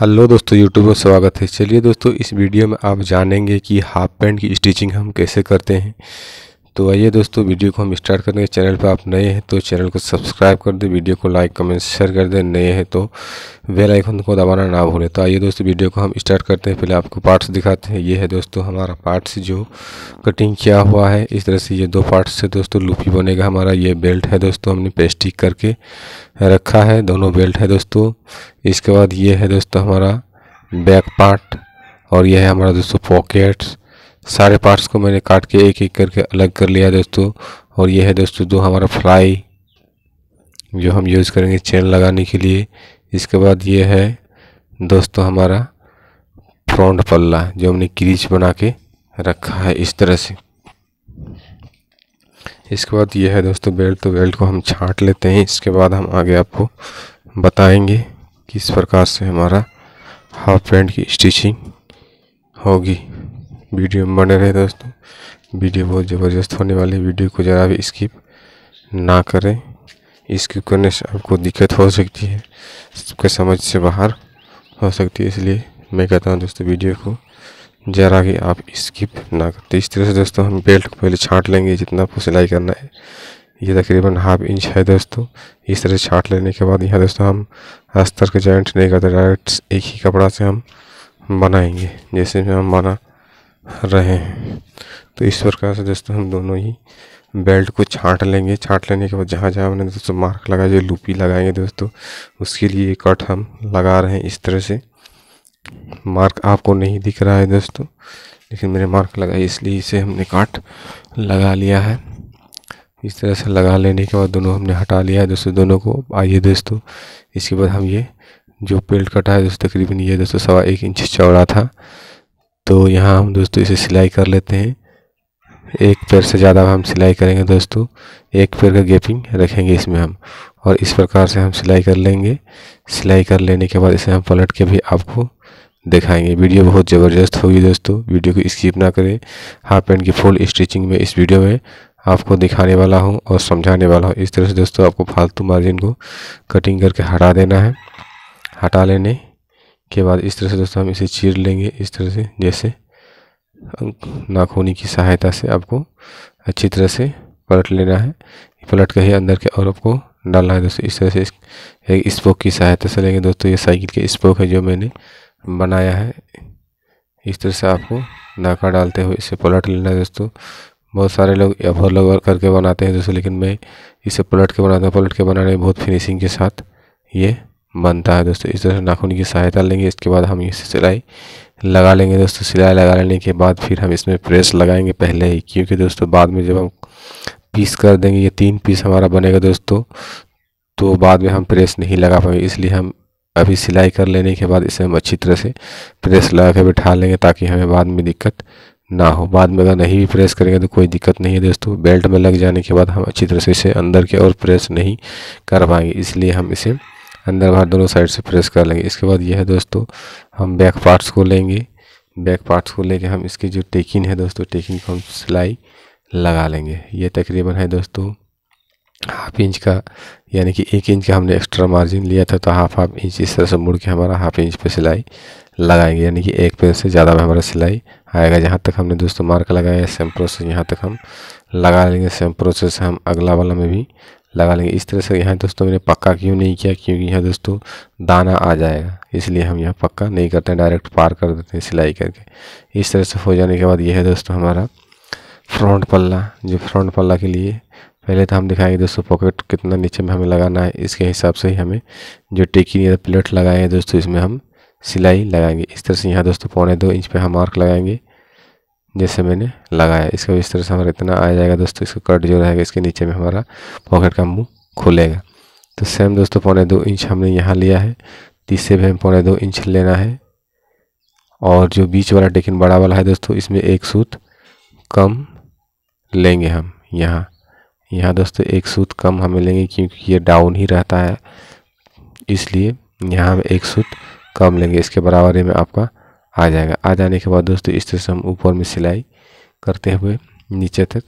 hello दोस्तों YouTube पर स्वागत है चलिए दोस्तों इस वीडियो में आप जानेंगे कि हाफ पैंट की स्टिचिंग हम कैसे करते हैं तो आइए दोस्तों वीडियो को हम स्टार्ट करेंगे चैनल पर आप नए हैं तो चैनल को सब्सक्राइब कर दें वीडियो को लाइक कमेंट शेयर कर दें नए हैं तो बेल आइकन को दबाना ना भूलें तो आइए दोस्तों वीडियो को हम स्टार्ट करते हैं पहले आपको पार्ट्स दिखाते हैं ये है दोस्तों हमारा पार्ट्स जो कटिंग किया हुआ है इस तरह से ये दो पार्ट्स से दोस्तों लूपी बनेगा हमारा ये बेल्ट है दोस्तों हमने पेस्टिक करके रखा है दोनों बेल्ट है दोस्तों इसके बाद ये है दोस्तों हमारा बैक पार्ट और यह है हमारा दोस्तों पॉकेट्स सारे पार्ट्स को मैंने काट के एक एक करके अलग कर लिया दोस्तों और यह है दोस्तों जो हमारा फ्लाई जो हम यूज़ करेंगे चेन लगाने के लिए इसके बाद ये है दोस्तों हमारा फ्रंट पल्ला जो हमने क्रीच बना के रखा है इस तरह से इसके बाद ये है दोस्तों बेल्ट तो बेल्ट को हम छांट लेते हैं इसके बाद हम आगे आपको बताएंगे किस प्रकार से हमारा हाफ पैंट की स्टिचिंग होगी वीडियो में बने रहे दोस्तों वीडियो बहुत ज़बरदस्त होने वाली है वीडियो को ज़रा भी स्किप ना करें स्किप करने से आपको दिक्कत हो सकती है सबके समझ से बाहर हो सकती है इसलिए मैं कहता हूँ दोस्तों वीडियो को ज़रा भी आप स्किप ना करते तो इस तरह से दोस्तों हम बेल्ट को पहले छाँट लेंगे जितना आपको सिलाई करना है ये तकरीबन हाफ इंच है दोस्तों इस तरह से छाट लेने के बाद यहाँ दोस्तों हम अस्तर के जॉइंट नहीं करते डायरेक्ट एक ही कपड़ा से हम बनाएंगे जैसे में हम बना रहे हैं तो इस प्रकार से दोस्तों हम दोनों ही बेल्ट को छांट लेंगे छांट लेने के बाद जहाँ जहाँ हमने दोस्तों मार्क लगाया जो लूपी लगाएंगे दोस्तों उसके लिए कट हम लगा रहे हैं इस तरह से मार्क आपको नहीं दिख रहा है दोस्तों लेकिन मैंने मार्क लगाए इसलिए इसे हमने काट लगा लिया है इस तरह से लगा लेने के बाद दोनों हमने हटा लिया है दोस्तों दोनों को आइए दोस्तों इसके बाद हम ये जो पेल्ट कटा है दोस्तों तकरीबन ये दोस्तों सवा एक इंच चौड़ा था तो यहाँ हम दोस्तों इसे सिलाई कर लेते हैं एक पैर से ज़्यादा हम सिलाई करेंगे दोस्तों एक पैर का गैपिंग रखेंगे इसमें हम और इस प्रकार से हम सिलाई कर लेंगे सिलाई कर लेने के बाद इसे हम पलट के भी आपको दिखाएंगे वीडियो बहुत ज़बरदस्त होगी दोस्तों वीडियो को स्किप ना करें हाफ पैंट की फुल स्टिचिंग में इस वीडियो में आपको दिखाने वाला हूँ और समझाने वाला हूँ इस तरह से दोस्तों आपको फालतू मार्जिन को कटिंग करके हटा देना है हटा लेने के बाद इस तरह से दोस्तों हम इसे चीर लेंगे इस तरह से जैसे नाखूनी की सहायता से आपको अच्छी तरह से पलट लेना है पलट कर ही अंदर के और आपको डालना है दोस्तों इस तरह से एक स्पोक की सहायता से लेंगे दोस्तों ये साइकिल के स्पोक है जो मैंने बनाया है इस तरह से आपको नाका डालते हुए इसे पलट लेना है दोस्तों बहुत सारे लोग ओवर लोग करके बनाते हैं दोस्तों लेकिन मैं इसे पलट के बनाता हूँ पलट के बनाने में बहुत फिनिशिंग के साथ ये बनता है दोस्तों इस तरह से नाखून की सहायता लेंगे इसके बाद हम इसे सिलाई लगा लेंगे दोस्तों सिलाई लगा लेने के बाद फिर हम इसमें प्रेस लगाएंगे पहले ही क्योंकि दोस्तों बाद में जब हम पीस कर देंगे ये तीन पीस हमारा बनेगा दोस्तों तो बाद में हम प्रेस नहीं लगा पाएंगे इसलिए हम अभी सिलाई कर लेने के बाद इसे हम अच्छी तरह से प्रेस लगा के बैठा लेंगे ताकि हमें बाद में दिक्कत ना हो बाद में अगर नहीं भी प्रेस करेंगे तो कोई दिक्कत नहीं है दोस्तों बेल्ट में लग जाने के बाद हम अच्छी तरह से इसे अंदर के और प्रेस नहीं कर पाएंगे इसलिए हम इसे अंदर बाहर दोनों साइड से प्रेस कर लेंगे इसके बाद यह है दोस्तों हम बैक पार्ट्स को लेंगे बैक पार्ट्स को लेके हम इसकी जो टेकिन है दोस्तों टेकिन को हम सिलाई लगा लेंगे ये तकरीबन है दोस्तों हाफ इंच का यानी कि एक इंच का हमने एक्स्ट्रा मार्जिन लिया था तो हाफ हाफ इंच इस तरह से मुड़ के हमारा हाफ इंच पे सिलाई लगाएंगे यानी कि एक पेज से ज़्यादा में हमारा सिलाई आएगा जहाँ तक हमने दोस्तों मार्क लगाया सेम प्रोसेस यहाँ तक हम लगा लेंगे सेम प्रोसेस हम अगला वाला में भी लगा लेंगे इस तरह से यहाँ दोस्तों मैंने पक्का क्यों नहीं किया क्योंकि यहाँ दोस्तों दाना आ जाएगा इसलिए हम यहाँ पक्का नहीं करते हैं डायरेक्ट पार कर देते हैं सिलाई करके इस तरह से हो जाने के बाद यह है दोस्तों हमारा फ्रंट पल्ला जो फ्रंट पल्ला के लिए पहले तो हम दिखाएंगे दोस्तों पॉकेट कितना नीचे में हमें लगाना है इसके हिसाब से ही हमें जो टिकी या प्लेट लगाए हैं दोस्तों इसमें हम सिलाई लगाएंगे इस तरह से यहाँ दोस्तों पौने दो इंच पे हम मार्क लगाएंगे जैसे मैंने लगाया इसका इस तरह से हमारा इतना आ जाएगा दोस्तों इसका कट जो रहेगा इसके नीचे में हमारा पॉकेट का मुंह खुलेगा तो सेम दोस्तों पौने दो इंच हमने यहाँ लिया है तीसरे भी हमें पौने दो इंच लेना है और जो बीच वाला टेकिन बड़ा वाला है दोस्तों इसमें एक सूत कम लेंगे हम यहाँ यहाँ दोस्तों एक सूत कम हमें लेंगे क्योंकि ये डाउन ही रहता है इसलिए यहाँ हम एक सूत कम लेंगे इसके बराबर में आपका आ जाएगा आ जाने के बाद दोस्तों इस तरह से हम ऊपर में सिलाई करते हुए नीचे तक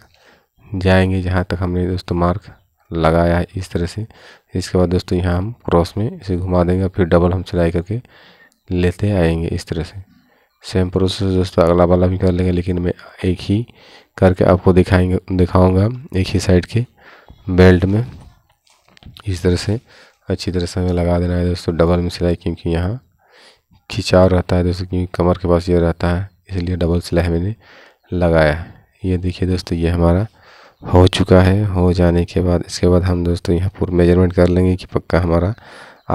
जाएंगे जहाँ तक हमने दोस्तों मार्क लगाया है इस तरह से इसके बाद दोस्तों यहाँ हम क्रॉस में इसे घुमा देंगे फिर डबल हम सिलाई करके लेते आएंगे इस तरह से सेम प्रोसेस दोस्तों अगला वाला भी कर लेंगे लेकिन मैं एक ही करके आपको दिखाएंगे दिखाऊंगा एक ही साइड के बेल्ट में इस तरह से अच्छी तरह से हमें लगा देना है दोस्तों डबल में सिलाई क्योंकि यहाँ खिंचाव रहता है जैसे कि कमर के पास ये रहता है इसलिए डबल सिलाई मैंने लगाया है ये देखिए दोस्तों ये हमारा हो चुका है हो जाने के बाद इसके बाद हम दोस्तों यहाँ पूरा मेजरमेंट कर लेंगे कि पक्का हमारा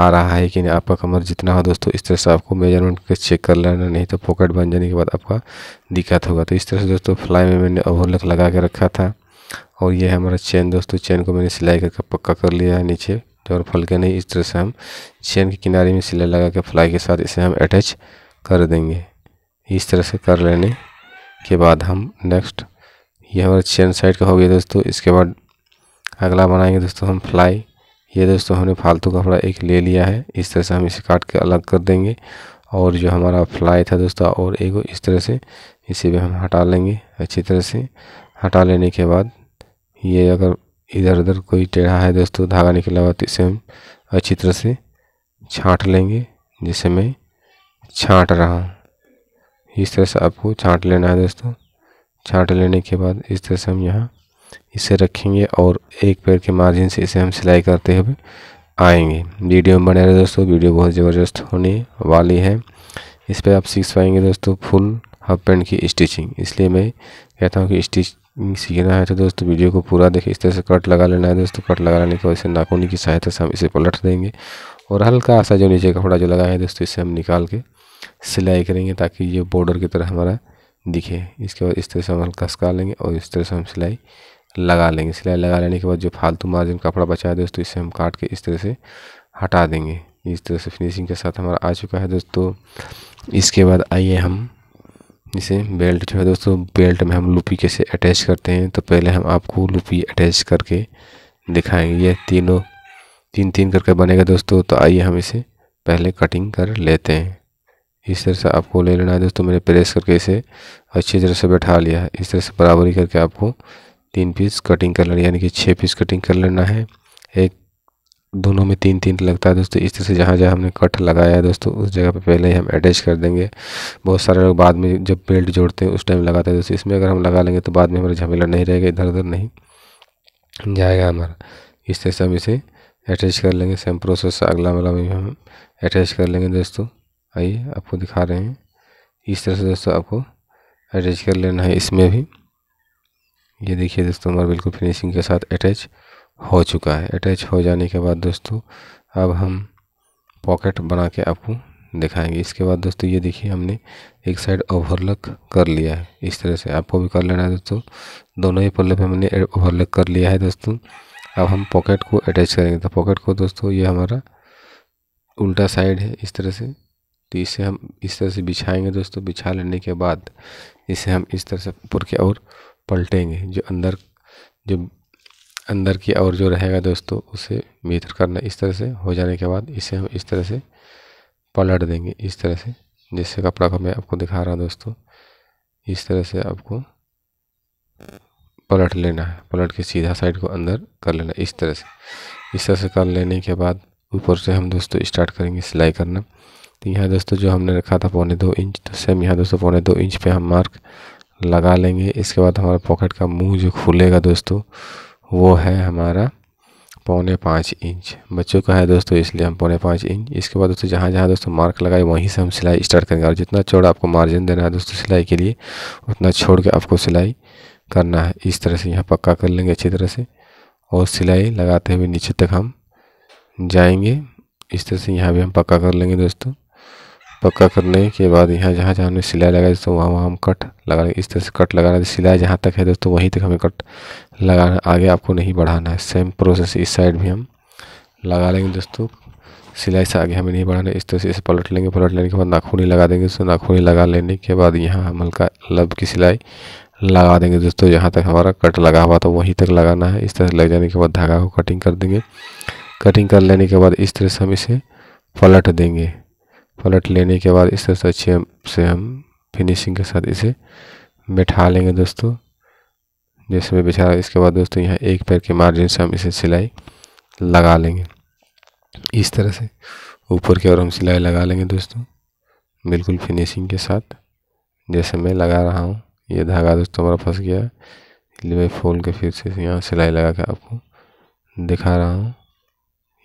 आ रहा है कि नहीं आपका कमर जितना हो दोस्तों इस तरह से आपको मेजरमेंट कर चेक कर लेना नहीं तो पॉकेट बन जाने के बाद आपका दिक्कत होगा तो इस तरह से दोस्तों फ्लाई में मैंने ओवरलक लगा के रखा था और ये हमारा चेन दोस्तों चेन को मैंने सिलाई करके पक्का कर लिया है नीचे और के नहीं इस तरह से हम चेन के किनारे में सिलाई लगा के फ्लाई के साथ इसे हम अटैच कर देंगे इस तरह से कर लेने के बाद हम नेक्स्ट ये हमारा चेन साइड का हो गया दोस्तों इसके बाद अगला बनाएंगे दोस्तों हम फ्लाई ये दोस्तों हमने फालतू कपड़ा एक ले लिया है इस तरह से हम इसे काट के अलग कर देंगे और जो हमारा फ्लाई था दोस्तों और एगो इस तरह से इसे भी हम हटा लेंगे अच्छी तरह से हटा लेने के बाद ये अगर इधर उधर कोई टेढ़ा है दोस्तों धागा निकला हुआ तो इसे हम अच्छी तरह से छाँट लेंगे जिसे मैं छाँट रहा हूँ इस तरह से आपको छाँट लेना है दोस्तों छाँट लेने के बाद इस तरह से हम यहाँ इसे रखेंगे और एक पैर के मार्जिन से इसे हम सिलाई करते हुए आएंगे वीडियो में बने रहे दोस्तों वीडियो बहुत ज़बरदस्त होने वाली है इस पर आप सीख पाएंगे दोस्तों फुल हाफ पेंट की स्टिचिंग इसलिए मैं कहता हूँ कि स्टिच सीखना है तो दोस्तों वीडियो को पूरा देखें इस तरह से कट लगा लेना है दोस्तों तो कट लगा लेने के बाद इसे नाखूनी की सहायता से हम इसे पलट देंगे और हल्का सा जो नीचे कपड़ा जो लगा है दोस्तों इसे हम निकाल के सिलाई करेंगे ताकि ये बॉर्डर की तरह हमारा दिखे इसके बाद इस तरह से हम हल्का सका लेंगे और इस तरह से हम सिलाई लगा लेंगे सिलाई लगा लेने के बाद जो फालतू मार्जिन कपड़ा बचा है दोस्तों इसे हम काट के इस तरह से हटा देंगे इस तरह से फिनिशिंग के साथ हमारा आ चुका है दोस्तों तो इसके बाद आइए हम जैसे बेल्ट जो है दोस्तों बेल्ट में हम लूपी कैसे अटैच करते हैं तो पहले हम आपको लूपी अटैच करके दिखाएंगे ये तीनों तीन तीन करके बनेगा दोस्तों तो आइए हम इसे पहले कटिंग कर लेते हैं इस तरह से आपको ले लेना है दोस्तों मैंने प्रेस करके इसे अच्छी तरह से बैठा लिया है इस तरह से बराबरी करके आपको तीन पीस कटिंग कर लेना यानी कि छः पीस कटिंग कर लेना है दोनों में तीन तीन लगता है दोस्तों इस तरह से जहाँ जहाँ हमने कट लगाया है दोस्तों उस जगह पे पहले ही हम अटैच कर देंगे बहुत सारे लोग बाद में जब बेल्ट जोड़ते हैं उस टाइम लगाते हैं दोस्तों इसमें अगर हम लगा लेंगे तो बाद में हमारा झमेला नहीं रहेगा इधर उधर नहीं जाएगा हमारा इस तरह से हम इसे अटैच कर लेंगे सेम प्रोसेस अगला वाला में हम अटैच कर लेंगे दोस्तों आइए आपको दिखा रहे हैं इस तरह से दोस्तों आपको अटैच कर लेना है इसमें भी ये देखिए दोस्तों हमारा बिल्कुल फिनिशिंग के साथ अटैच हो चुका है अटैच हो जाने के बाद दोस्तों अब हम पॉकेट बना के आपको दिखाएंगे इसके बाद दोस्तों ये देखिए हमने एक साइड ओवरलक कर लिया है इस तरह से आपको भी कर लेना है दोस्तों दोनों ही पल्ले पे हमने ओवरलक कर लिया है दोस्तों अब हम पॉकेट को अटैच करेंगे तो पॉकेट को दोस्तों ये हमारा उल्टा साइड है इस तरह से तो इसे हम इस तरह से बिछाएंगे दोस्तों बिछा लेने के बाद इसे हम इस तरह से ऊपर की ओर पलटेंगे जो अंदर जो अंदर की और जो रहेगा दोस्तों उसे भीतर करना इस तरह से हो जाने के बाद इसे हम इस तरह से पलट देंगे इस तरह से जैसे कपड़ा का मैं आपको दिखा रहा हूँ दोस्तों इस तरह से आपको पलट लेना है पलट के सीधा साइड को अंदर कर लेना इस तरह से इस तरह से कर लेने के बाद ऊपर से हम दोस्तों स्टार्ट करेंगे सिलाई करना तो यहाँ दोस्तों जो हमने रखा था पौने दो इंच तो सेम यहाँ दोस्तों पौने दो इंच पे हम मार्क लगा लेंगे इसके बाद हमारा पॉकेट का मुंह जो खुलेगा दोस्तों वो है हमारा पौने पाँच इंच बच्चों का है दोस्तों इसलिए हम पौने पाँच इंच इसके बाद दोस्तों जहाँ जहाँ दोस्तों मार्क लगाए वहीं से हम सिलाई स्टार्ट करेंगे और जितना चौड़ा आपको मार्जिन देना है दोस्तों सिलाई के लिए उतना छोड़ के आपको सिलाई करना है इस तरह से यहाँ पक्का कर लेंगे अच्छी तरह से और सिलाई लगाते हुए नीचे तक हम जाएंगे इस तरह से यहाँ भी हम पक्का कर लेंगे दोस्तों पक्का करने के बाद यहाँ जहाँ जहाँ हमने सिलाई लगाई दोस्तों वहाँ वहाँ हम कट लगा इस तरह से कट लगाना है सिलाई जहाँ तक है दोस्तों वहीं तक हमें कट लगाना आगे आपको नहीं बढ़ाना है सेम प्रोसेस इस साइड भी हम लगा लेंगे दोस्तों सिलाई से आगे हमें नहीं बढ़ाना इस तरह से इसे पलट लेंगे पलट लेने के बाद नाखूनी लगा देंगे दोस्तों नाखूनी लगा लेने के बाद यहाँ हम हल्का लब की सिलाई लगा देंगे दोस्तों जहाँ तक हमारा कट लगा हुआ था वहीं तक लगाना है इस तरह से लग जाने के बाद धागा को कटिंग कर देंगे कटिंग कर लेने के बाद इस तरह से हम इसे पलट देंगे पलट लेने के बाद इस तरह से अच्छे से हम फिनिशिंग के साथ इसे बैठा लेंगे दोस्तों जैसे मैं बिछा इसके बाद दोस्तों यहाँ एक पैर के मार्जिन से हम इसे सिलाई लगा लेंगे इस तरह से ऊपर की ओर हम सिलाई लगा लेंगे दोस्तों बिल्कुल फिनिशिंग के साथ जैसे मैं लगा रहा हूँ ये धागा दोस्तों हमारा फंस गया है इसलिए मैं फोल के फिर से यहाँ सिलाई लगा के आपको दिखा रहा हूँ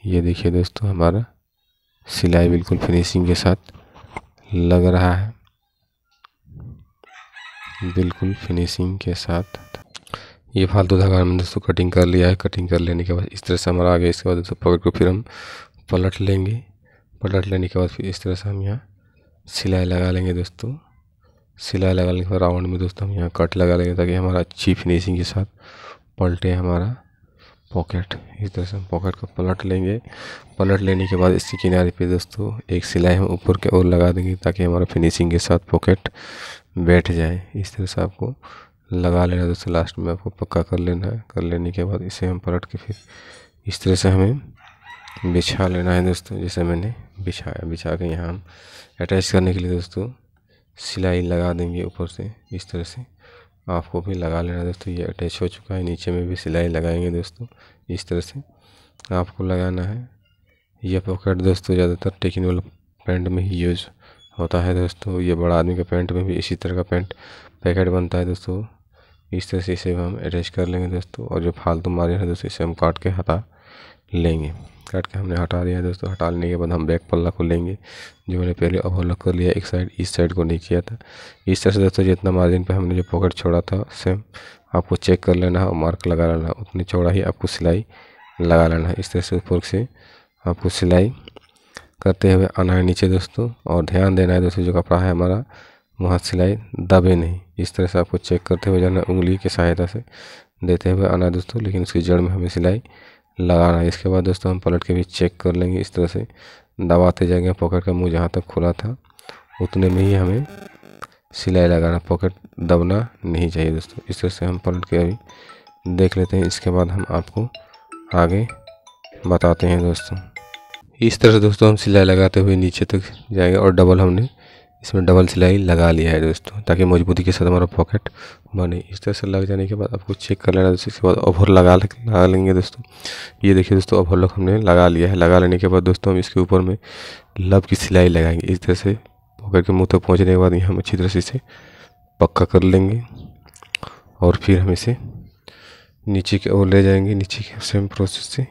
ये देखिए दोस्तों हमारा सिलाई बिल्कुल फिनिशिंग के साथ लग रहा है बिल्कुल फिनिशिंग के साथ ये फालतू धागा हमने दोस्तों कटिंग कर लिया है कटिंग कर लेने के बाद इस तरह से हमारा आ गया इसके बाद दोस्तों पॉकेट को फिर हम पलट लेंगे पलट लेने के बाद फिर इस तरह से हम यहाँ सिलाई लगा लेंगे दोस्तों सिलाई लगा के बाद राउंड में दोस्तों हम यहाँ कट लगा लेंगे ताकि हमारा अच्छी फिनिशिंग के साथ पलटे हमारा पॉकेट इस तरह से हम पॉकेट को पलट लेंगे पलट लेने के बाद इसके किनारे पे दोस्तों एक सिलाई हम ऊपर के ओर लगा देंगे ताकि हमारा फिनिशिंग के साथ पॉकेट बैठ जाए इस तरह से आपको लगा लेना दोस्तों लास्ट में आपको पक्का कर लेना है कर लेने के बाद इसे हम पलट के फिर इस तरह से हमें बिछा लेना है दोस्तों जैसे मैंने बिछाया बिछा के यहाँ हम अटैच करने के लिए दोस्तों सिलाई लगा देंगे ऊपर से इस तरह से आपको भी लगा लेना दोस्तों ये अटैच हो चुका है नीचे में भी सिलाई लगाएंगे दोस्तों इस तरह से आपको लगाना है ये पॉकेट दोस्तों ज़्यादातर टेकिन वाला पैंट में ही यूज होता है दोस्तों ये बड़ा आदमी के पैंट में भी इसी तरह का पेंट पैकेट बनता है दोस्तों इस तरह से इसे हम अटैच कर लेंगे दोस्तों और जो फालतू मारे हैं दोस्तों इसे हम काट के हटा लेंगे काट के हमने हटा दिया है दोस्तों हटा लेने के बाद हम बैक पल्ला को लेंगे जो मैंने पहले ओवरलॉक कर लिया एक साइड इस साइड को नहीं किया था इस तरह से दोस्तों जितना मार्जिन पे हमने जो पॉकेट छोड़ा था सेम आपको चेक कर लेना है मार्क लगा लेना है उतनी चौड़ा ही आपको सिलाई लगा लेना है इस तरह से ऊपर से आपको सिलाई करते हुए आना है नीचे दोस्तों और ध्यान देना है दोस्तों जो कपड़ा है हमारा वहाँ सिलाई दबे नहीं इस तरह से आपको चेक करते हुए जाना उंगली की सहायता से देते हुए आना है दोस्तों लेकिन उसकी जड़ में हमें सिलाई लगा रहा है इसके बाद दोस्तों हम पलट के भी चेक कर लेंगे इस तरह से दबाते जाएंगे पॉकेट का मुंह जहाँ तक खुला था उतने में ही हमें सिलाई लगाना पॉकेट दबना नहीं चाहिए दोस्तों इस तरह से हम पलट के अभी देख लेते हैं इसके बाद हम आपको आगे बताते हैं दोस्तों इस तरह से दोस्तों हम सिलाई लगाते हुए नीचे तक जाएंगे और डबल हमने इसमें डबल सिलाई लगा लिया है दोस्तों ताकि मजबूती के साथ हमारा पॉकेट बने इस तरह से लग जाने के बाद आपको चेक कर लेना दोस्तों इसके बाद ओवर लगा लगा लेंगे दोस्तों ये देखिए दोस्तों ओवर लॉक हमने लगा लिया है लगा लेने के बाद दोस्तों हम इसके ऊपर में लब की सिलाई लगाएंगे इस तरह से पॉकेट के मुँह तक पहुँचने के बाद यहाँ हम अच्छी तरह से इसे पक्का कर लेंगे और फिर हम इसे नीचे की ओर ले जाएंगे नीचे के सेम प्रोसेस से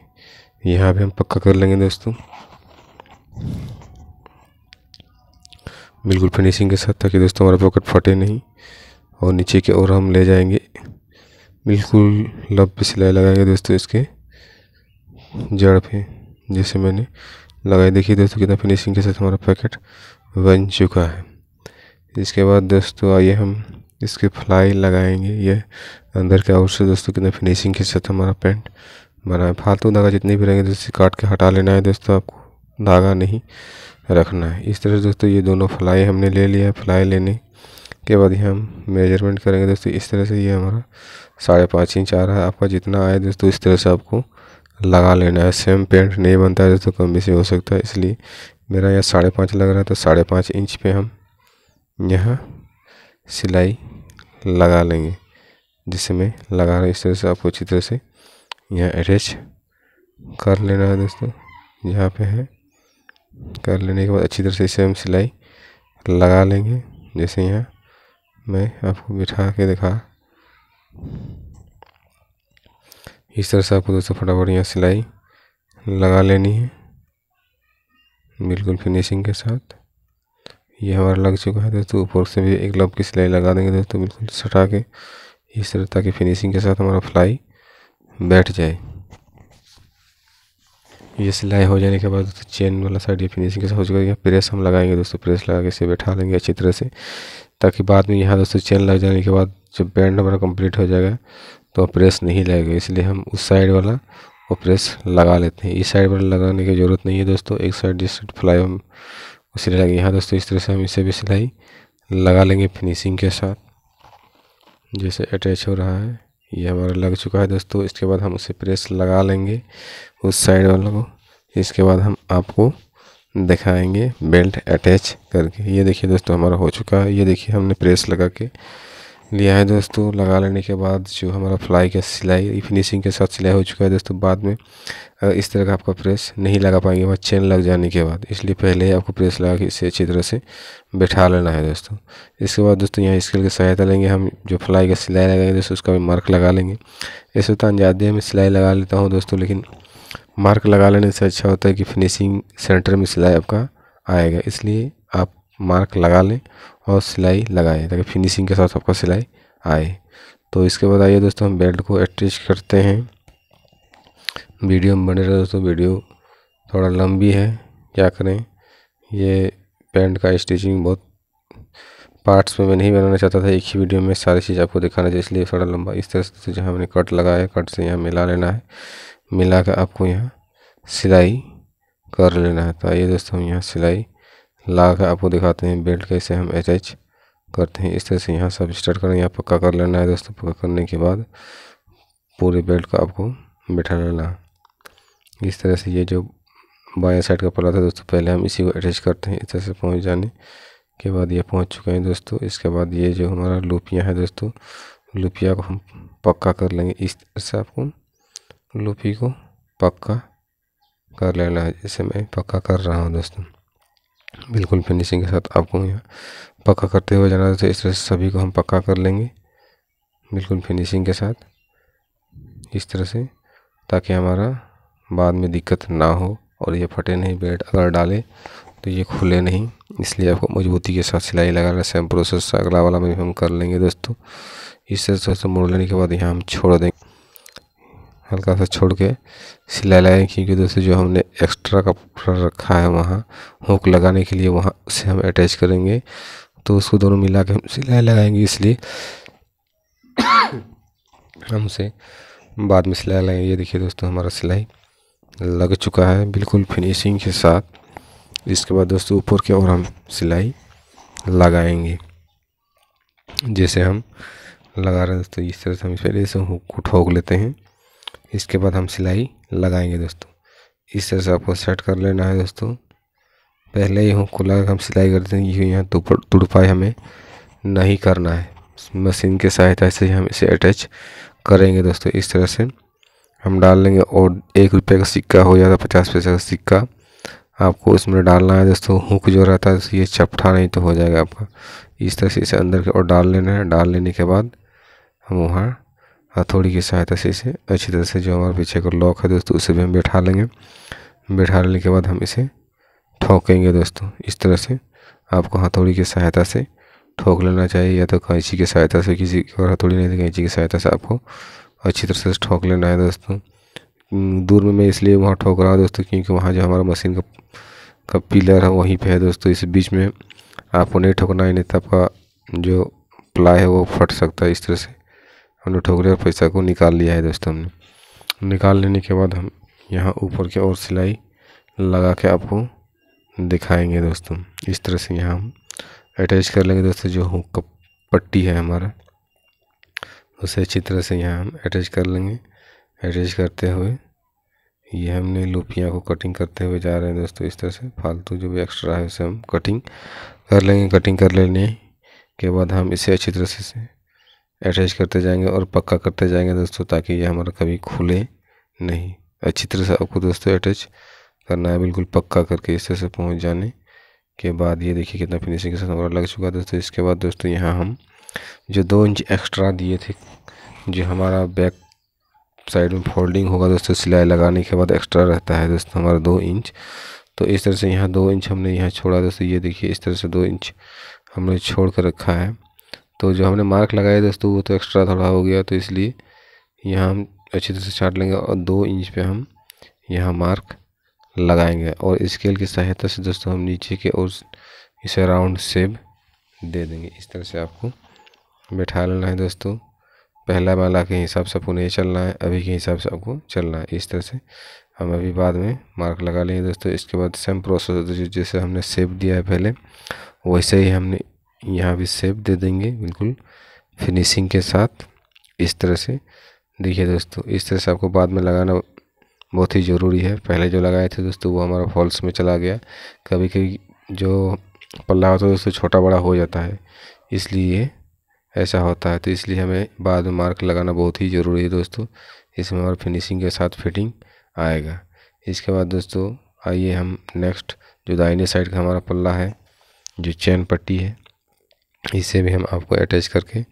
यहाँ भी हम पक्का कर लेंगे दोस्तों बिल्कुल फिनिशिंग के साथ ताकि दोस्तों हमारा पॉकेट फटे नहीं और नीचे की ओर हम ले जाएंगे बिल्कुल लब पे सिलाई लगाएंगे दोस्तों इसके जड़ पे जैसे मैंने लगाई देखिए दोस्तों कितना फिनिशिंग के साथ हमारा पैकेट बन चुका है इसके बाद दोस्तों आइए हम इसके फ्लाई लगाएंगे ये अंदर के आउट से दोस्तों कितना फिनिशिंग के साथ हमारा पेंट बना है फालतू धागा जितने भी रहेंगे दोस्तों काट के हटा लेना है दोस्तों आपको धागा नहीं रखना है इस तरह से दोस्तों ये दोनों फ्लाई हमने ले लिया है फ्लाई लेने के बाद ही हम मेजरमेंट करेंगे दोस्तों इस तरह से ये हमारा साढ़े पाँच इंच आ रहा है आपका जितना आए दोस्तों इस तरह से आपको लगा लेना है सेम पेंट नहीं बनता है दोस्तों कम से हो सकता है इसलिए मेरा यहाँ साढ़े पाँच लग रहा है तो साढ़े पाँच इंच पे हम यहाँ सिलाई लगा लेंगे जिसमें मैं लगा रहा इस तरह से आपको अच्छी तरह से यहाँ अटैच कर लेना है दोस्तों यहाँ पर है कर लेने के बाद अच्छी तरह से इसे हम सिलाई लगा लेंगे जैसे यहाँ मैं आपको बिठा के दिखा इस तरह से आपको दोस्तों फटाफट यहाँ सिलाई लगा लेनी है बिल्कुल फिनिशिंग के साथ ये हमारा लग चुका है दोस्तों ऊपर से भी एक लब की सिलाई लगा देंगे दोस्तों बिल्कुल सटा के इस तरह ताकि फिनिशिंग के साथ हमारा फ्लाई बैठ जाए ये सिलाई हो जाने के बाद दोस्तों चेन वाला साइड ये फिनिशिंग के साथ हो चुका प्रेस हम लगाएंगे दोस्तों प्रेस लगा के इसे बैठा लेंगे अच्छी तरह से ताकि बाद में यहाँ दोस्तों चेन लग जाने के बाद जब बैंड हमारा कंप्लीट हो जाएगा तो प्रेस नहीं लगेगा इसलिए हम उस साइड वाला वो प्रेस लगा लेते हैं इस साइड वाला लगाने की ज़रूरत नहीं है दोस्तों एक साइड जिस साइड फ्लाई हम उसी लगाएंगे यहाँ दोस्तों इस तरह से हम इसे भी सिलाई लगा लेंगे फिनिशिंग के साथ जैसे अटैच हो रहा है ये हमारा लग चुका है दोस्तों इसके बाद हम उसे प्रेस लगा लेंगे उस साइड वालों को इसके बाद हम आपको दिखाएंगे बेल्ट अटैच करके ये देखिए दोस्तों हमारा हो चुका है ये देखिए हमने प्रेस लगा के लिया है दोस्तों लगा लेने के बाद जो हमारा फ्लाई का सिलाई फिनिशिंग के साथ सिलाई हो चुका है दोस्तों बाद में इस तरह का आपका प्रेस नहीं लगा पाएंगे वहाँ चेन लग जाने के बाद इसलिए पहले ही आपको प्रेस लगा के इसे अच्छी तरह से बैठा लेना है दोस्तों इसके बाद दोस्तों यहाँ स्केल की सहायता लेंगे हम जो फ्लाई का सिलाई लगाएंगे दोस्तों उसका भी मार्क लगा लेंगे ऐसे तो अंजादे में सिलाई लगा लेता हूँ दोस्तों लेकिन मार्क लगा लेने से अच्छा होता है कि फिनिशिंग सेंटर में सिलाई आपका आएगा इसलिए मार्क लगा लें और सिलाई लगाएं ताकि फिनिशिंग के साथ आपका सिलाई आए तो इसके बाद आइए दोस्तों हम बेल्ट को अटैच करते हैं वीडियो में बने रहे दोस्तों वीडियो थोड़ा लंबी है क्या करें ये पैंट का स्टिचिंग बहुत पार्ट्स में मैं नहीं बनाना चाहता था एक ही वीडियो में सारी चीज़ आपको दिखाना चाहिए इसलिए थोड़ा लंबा इस तरह से तो जहाँ मैंने कट लगाया कट से यहाँ मिला लेना है मिला कर आपको यहाँ सिलाई कर लेना है तो आइए दोस्तों हम यहाँ सिलाई लाग कर आपको दिखाते हैं बेल्ट कैसे हम अटैच करते हैं इस तरह से यहाँ सब स्टार्ट करें यहाँ पक्का कर लेना है दोस्तों पक्का करने के बाद पूरे बेल्ट का आपको बैठा लेना है इस तरह से ये जो बाया साइड का पला था दोस्तों पहले हम इसी को अटैच करते हैं इस तरह से पहुँच जाने के बाद ये पहुँच चुके हैं दोस्तों इसके बाद ये जो हमारा लुपिया है दोस्तों लुपिया को हम पक्का कर लेंगे इस तरह से आपको लुपी को पक्का कर लेना है जैसे मैं पक्का कर रहा हूँ दोस्तों बिल्कुल फिनिशिंग के साथ आपको यहाँ पक्का करते हुए जाना तो इस तरह से सभी को हम पक्का कर लेंगे बिल्कुल फिनिशिंग के साथ इस तरह से ताकि हमारा बाद में दिक्कत ना हो और ये फटे नहीं बेड अगर डाले तो ये खुले नहीं इसलिए आपको मजबूती के साथ सिलाई लगाना सेम प्रोसेस अगला वाला में हम कर लेंगे दोस्तों इस तरह से मोड़ लेने के बाद यहाँ हम छोड़ देंगे हल्का सा छोड़ के सिलाई लगाएँ क्योंकि दोस्तों जो हमने एक्स्ट्रा कपड़ा रखा है वहाँ हुक लगाने के लिए वहाँ उसे हम अटैच करेंगे तो उसको दोनों मिला के हम सिलाई लगाएंगे इसलिए हम उसे बाद में सिलाई लगाएंगे ये देखिए दोस्तों हमारा सिलाई लग चुका है बिल्कुल फिनिशिंग के साथ इसके बाद दोस्तों ऊपर की ओर हम सिलाई लगाएंगे जैसे हम लगा रहे हैं दोस्तों इस तरह से हम इस पहले से हुक को ठोक लेते हैं इसके बाद हम सिलाई लगाएंगे दोस्तों इस तरह से आपको सेट कर लेना है दोस्तों पहले ही हम खुला हम सिलाई कर देंगे यहाँ तुड़पाई हमें नहीं करना है मशीन के सहायता से हम इसे अटैच करेंगे दोस्तों इस तरह से हम डाल लेंगे और एक रुपये का सिक्का हो जाता है तो पचास पैसे का सिक्का आपको उसमें डालना है दोस्तों हुक जो रहता है ये चपटा नहीं तो हो जाएगा आपका इस तरह से इसे अंदर और डाल लेना है डाल लेने के बाद हम वहाँ हथौड़ी की सहायता से इसे अच्छी तरह से जो हमारे पीछे का लॉक है दोस्तों उसे भी हम बैठा लेंगे बैठा लेने के बाद हम इसे ठोकेंगे दोस्तों इस तरह से आपको हथौड़ी की सहायता से ठोक लेना चाहिए या तो कैंची की सहायता से किसी और हथौड़ी नहीं तो कैंची की सहायता से आपको अच्छी तरह से ठोक लेना है दोस्तों दूर में मैं इसलिए वहाँ ठोक रहा हूँ दोस्तों क्योंकि वहाँ जो हमारा मशीन का का पिलर है वहीं पे है दोस्तों इस बीच में आपको नहीं ठोकना है नहीं तो आपका जो प्लाई है वो फट सकता है इस तरह से हमने ठोकरे और पैसा को निकाल लिया है दोस्तों हमने निकाल लेने के बाद हम यहाँ ऊपर की ओर सिलाई लगा के आपको दिखाएंगे दोस्तों इस तरह से यहाँ हम अटैच कर लेंगे दोस्तों जो हुक पट्टी है हमारा उसे अच्छी तरह से यहाँ हम अटैच कर लेंगे अटैच करते हुए ये हमने लूपियाँ को कटिंग करते हुए जा रहे हैं दोस्तों इस तरह से फालतू जो भी एक्स्ट्रा है उसे हम कटिंग कर लेंगे कटिंग कर लेने के बाद हम इसे अच्छी तरह से अटैच करते जाएंगे और पक्का करते जाएंगे दोस्तों ताकि ये हमारा कभी खुले नहीं अच्छी तरह से आपको दोस्तों अटैच करना है बिल्कुल पक्का करके इस तरह से पहुँच जाने के बाद ये देखिए कितना फिनिशिंग के साथ हमारा लग चुका है दोस्तों इसके बाद दोस्तों यहाँ हम जो दो इंच एक्स्ट्रा दिए थे जो हमारा बैक साइड में फोल्डिंग होगा दोस्तों सिलाई लगाने के बाद एक्स्ट्रा रहता है दोस्तों हमारा दो इंच तो इस तरह से यहाँ दो इंच हमने यहाँ छोड़ा दोस्तों ये देखिए इस तरह से दो इंच हमने छोड़ कर रखा है तो जो हमने मार्क लगाया दोस्तों वो तो एक्स्ट्रा थोड़ा हो गया तो इसलिए यहाँ हम अच्छी तरह से छाट लेंगे और दो इंच पे हम यहाँ मार्क लगाएंगे और स्केल की सहायता से दोस्तों हम नीचे के और इसे राउंड सेब दे देंगे इस तरह से आपको बैठा लेना है दोस्तों पहला वाला के हिसाब से आपको नहीं चलना है अभी के हिसाब से आपको चलना है इस तरह से हम अभी बाद में मार्क लगा लेंगे दोस्तों इसके बाद सेम प्रोसेस जैसे हमने सेब दिया है पहले वैसे ही हमने यहाँ भी सेप दे देंगे बिल्कुल फिनिशिंग के साथ इस तरह से देखिए दोस्तों इस तरह से आपको बाद में लगाना बहुत ही ज़रूरी है पहले जो लगाए थे दोस्तों वो हमारा फॉल्स में चला गया कभी कभी जो पल्ला होता है दोस्तों छोटा बड़ा हो जाता है इसलिए ऐसा होता है तो इसलिए हमें बाद में मार्क लगाना बहुत ही ज़रूरी है दोस्तों इसमें हमारा फिनिशिंग के साथ फिटिंग आएगा इसके बाद दोस्तों आइए हम नेक्स्ट जो दाइने साइड का हमारा पल्ला है जो चैन पट्टी है इसे भी हम आपको अटैच करके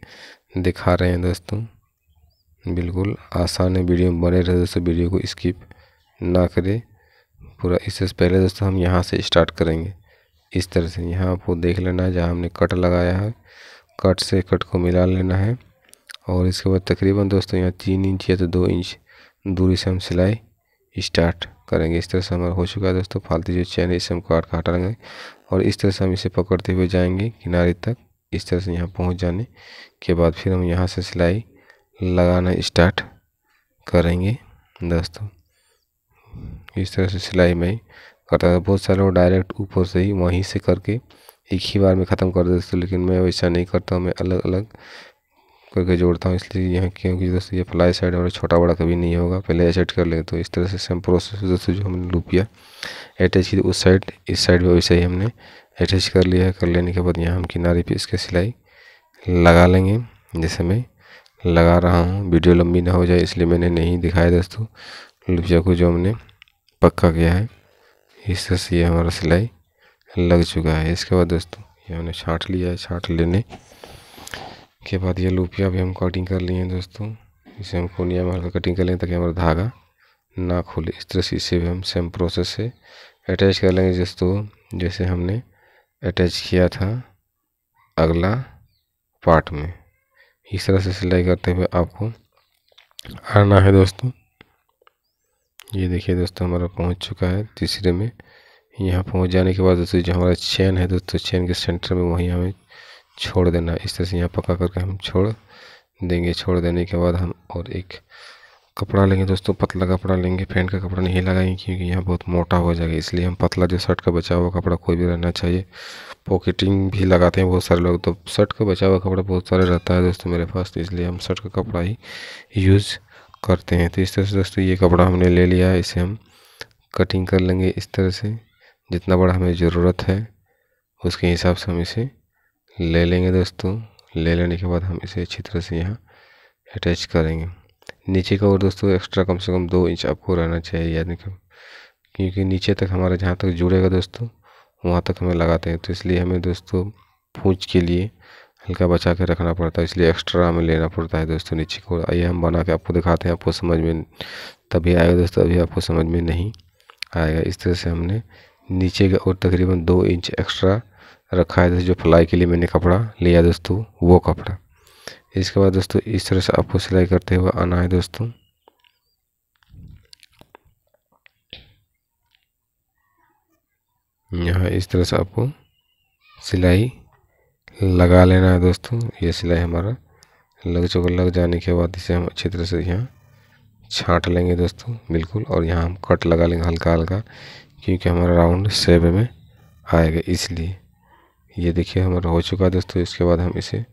दिखा रहे हैं दोस्तों बिल्कुल आसान है वीडियो में बने रहे दोस्तों वीडियो को स्किप ना करें पूरा इससे पहले दोस्तों हम यहाँ से स्टार्ट करेंगे इस तरह से यहाँ आपको देख लेना है जहाँ हमने कट लगाया है कट से कट को मिला लेना है और इसके बाद तकरीबन दोस्तों यहाँ तीन इंच या तो दो इंच दूरी से हम सिलाई स्टार्ट करेंगे इस तरह से हमारा हो चुका है दोस्तों फालतू जो चैन है इसे हम काट काट लेंगे और इस तरह से हम इसे पकड़ते हुए जाएंगे किनारे तक इस तरह से यहाँ पहुँच जाने के बाद फिर हम यहाँ से सिलाई लगाना स्टार्ट करेंगे दोस्तों इस तरह से सिलाई में करता था बहुत सारे लोग डायरेक्ट ऊपर से ही वहीं से करके एक ही बार में ख़त्म कर देते लेकिन मैं वैसा नहीं करता हूँ मैं अलग अलग करके जोड़ता हूँ इसलिए यहाँ क्योंकि दोस्तों ये फ्लाई साइड और छोटा बड़ा कभी नहीं होगा पहले एसेट कर लें तो इस तरह से सेम प्रोसेस दोस्तों जो हमने लूपिया अटैच की उस साइड इस साइड में वैसे ही हमने अटैच कर लिया है कर लेने के बाद यहाँ हम किनारे पे इसका सिलाई लगा लेंगे जैसे मैं लगा रहा हूँ वीडियो लंबी ना हो जाए इसलिए मैंने नहीं दिखाया दोस्तों लुपिया को जो हमने पक्का किया है इस तरह से ये हमारा सिलाई लग चुका है इसके बाद दोस्तों ये हमने छाँट लिया है छाँट लेने के बाद ये लुपिया भी हम कटिंग कर लिए हैं दोस्तों इसे हम कोनिया में हल्का कटिंग कर लेंगे ताकि हमारा धागा ना खुले इस तरह से इसे भी हम सेम प्रोसेस से अटैच कर लेंगे दोस्तों जैसे हमने अटैच किया था अगला पार्ट में इस तरह से सिलाई करते हुए आपको आना है दोस्तों ये देखिए दोस्तों हमारा पहुंच चुका है तीसरे में यहाँ पहुंच जाने के बाद दोस्तों जो हमारा चैन है दोस्तों चैन के सेंटर में वहीं हमें छोड़ देना है इस तरह से यहाँ पका करके हम छोड़ देंगे छोड़ देने के बाद हम और एक कपड़ा लेंगे दोस्तों पतला कपड़ा लेंगे फैन का कपड़ा नहीं लगाएंगे क्योंकि यहाँ बहुत मोटा हो जाएगा इसलिए हम पतला जो शर्ट का बचा हुआ कपड़ा कोई भी रहना चाहिए पॉकेटिंग भी लगाते हैं बहुत सारे लोग तो शर्ट का बचा हुआ कपड़ा बहुत सारा रहता है दोस्तों मेरे पास तो इसलिए हम शर्ट का कपड़ा ही यूज़ करते हैं तो इस तरह से दोस्तों ये कपड़ा हमने ले लिया है इसे हम कटिंग कर लेंगे इस तरह से जितना बड़ा हमें ज़रूरत है उसके हिसाब से हम इसे ले लेंगे दोस्तों ले लेने के बाद हम इसे अच्छी तरह से यहाँ अटैच करेंगे नीचे का और दोस्तों एक्स्ट्रा कम से कम दो इंच आपको रहना चाहिए यानी कि क्योंकि नीचे तक हमारे जहाँ तक जुड़ेगा दोस्तों वहाँ तक हमें लगाते हैं तो इसलिए हमें दोस्तों पूछ के लिए हल्का बचा के रखना पड़ता है इसलिए एक्स्ट्रा हमें लेना पड़ता है दोस्तों नीचे को आइए हम बना के आपको दिखाते हैं आपको समझ में तभी आएगा दोस्तों अभी आपको समझ में नहीं आएगा इस तरह से हमने नीचे का और तकरीबन दो इंच एक्स्ट्रा रखा है जो फ्लाई के लिए मैंने कपड़ा लिया दोस्तों वो कपड़ा इसके बाद दोस्तों इस तरह से आपको सिलाई करते हुए आना है दोस्तों यहाँ इस तरह से आपको सिलाई लगा लेना है दोस्तों ये सिलाई हमारा लग चुका लग जाने के बाद इसे हम अच्छी तरह से यहाँ छाँट लेंगे दोस्तों बिल्कुल और यहाँ हम कट लगा लेंगे हल्का हल्का क्योंकि हमारा राउंड सेब में आएगा इसलिए ये देखिए हमारा हो चुका है दोस्तों इसके बाद हम इसे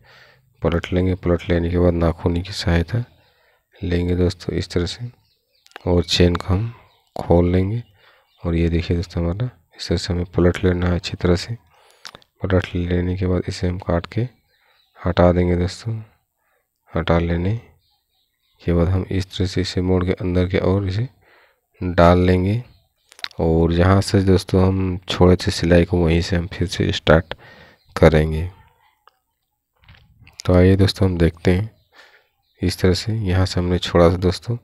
पलट लेंगे पलट लेने के बाद नाखूनी की सहायता लेंगे दोस्तों इस तरह से और चेन को हम खोल लेंगे और ये देखिए दोस्तों हमारा इस तरह से हमें पलट लेना है अच्छी तरह से पलट लेने के बाद इसे हम काट के हटा देंगे दोस्तों हटा लेने के बाद हम इस तरह से इसे मोड़ के अंदर के और इसे डाल लेंगे और जहाँ से दोस्तों हम छोड़े थे सिलाई को वहीं से हम फिर से स्टार्ट करेंगे तो आइए दोस्तों हम देखते हैं इस तरह से यहाँ से हमने छोड़ा था दोस्तों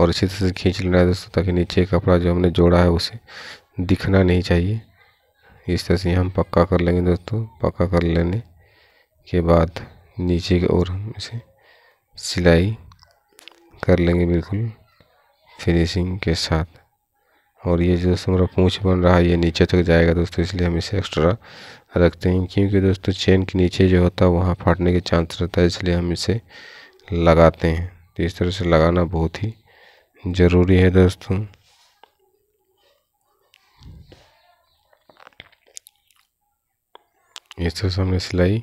और इसी तरह से खींच लेना है दोस्तों ताकि नीचे कपड़ा जो हमने जोड़ा है उसे दिखना नहीं चाहिए इस तरह से हम पक्का कर लेंगे दोस्तों पक्का कर लेने के बाद नीचे की ओर हम इसे सिलाई कर लेंगे बिल्कुल फिनिशिंग के साथ और ये जो दोस्तों हमारा पूँछ बन रहा है ये नीचे तक जाएगा दोस्तों इसलिए हम इसे एक्स्ट्रा रखते हैं क्योंकि दोस्तों चेन के नीचे जो होता है वहाँ फाटने के चांस रहता है इसलिए हम इसे लगाते हैं तो इस तरह से लगाना बहुत ही ज़रूरी है दोस्तों इस तरह से हमने सिलाई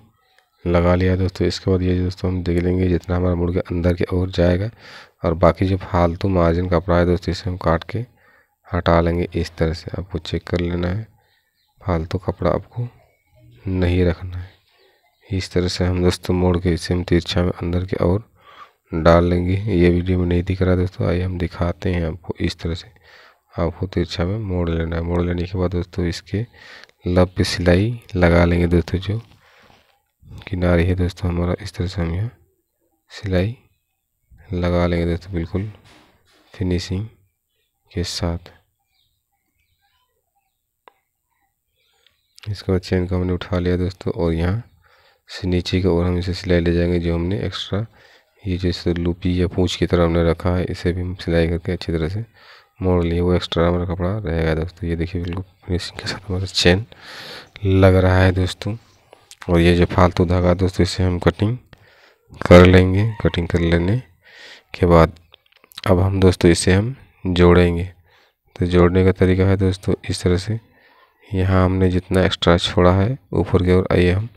लगा लिया दोस्तों इसके बाद ये दोस्तों हम देख लेंगे जितना हमारा मुड़ के अंदर की ओर जाएगा और बाकी जो फालतू मार्जिन कपड़ा है दोस्तों इसे हम काट के हटा लेंगे इस तरह से आपको चेक कर लेना है फालतू कपड़ा आपको नहीं रखना है इस तरह से हम दोस्तों मोड़ के इसे हम तिरछा में अंदर के और डाल लेंगे ये वीडियो में नहीं दिख रहा दोस्तों आइए हम दिखाते हैं आपको इस तरह से आपको तिरछा में मोड़ लेना है मोड़ लेने के बाद दोस्तों इसके लब पे सिलाई लगा लेंगे दोस्तों जो किनारे है दोस्तों हमारा इस तरह से हम यहाँ सिलाई लगा लेंगे दोस्तों बिल्कुल फिनिशिंग के साथ इसके बाद चेन को हमने उठा लिया दोस्तों और यहाँ से नीचे की ओर हम इसे सिलाई ले जाएंगे जो हमने एक्स्ट्रा ये जो इस लूपी या पूछ की तरह हमने रखा है इसे भी हम सिलाई करके अच्छी तरह से मोड़ लिए वो एक्स्ट्रा हमारा कपड़ा रहेगा दोस्तों ये देखिए बिल्कुल फिनिशिंग के साथ हमारा चेन लग रहा है दोस्तों और ये जो फालतू धागा दोस्तों इसे हम कटिंग कर लेंगे कटिंग कर लेने के बाद अब हम दोस्तों इसे हम जोड़ेंगे तो जोड़ने का तरीका है दोस्तों इस तरह से यहाँ हमने जितना एक्स्ट्रा छोड़ा है ऊपर की ओर आइए हम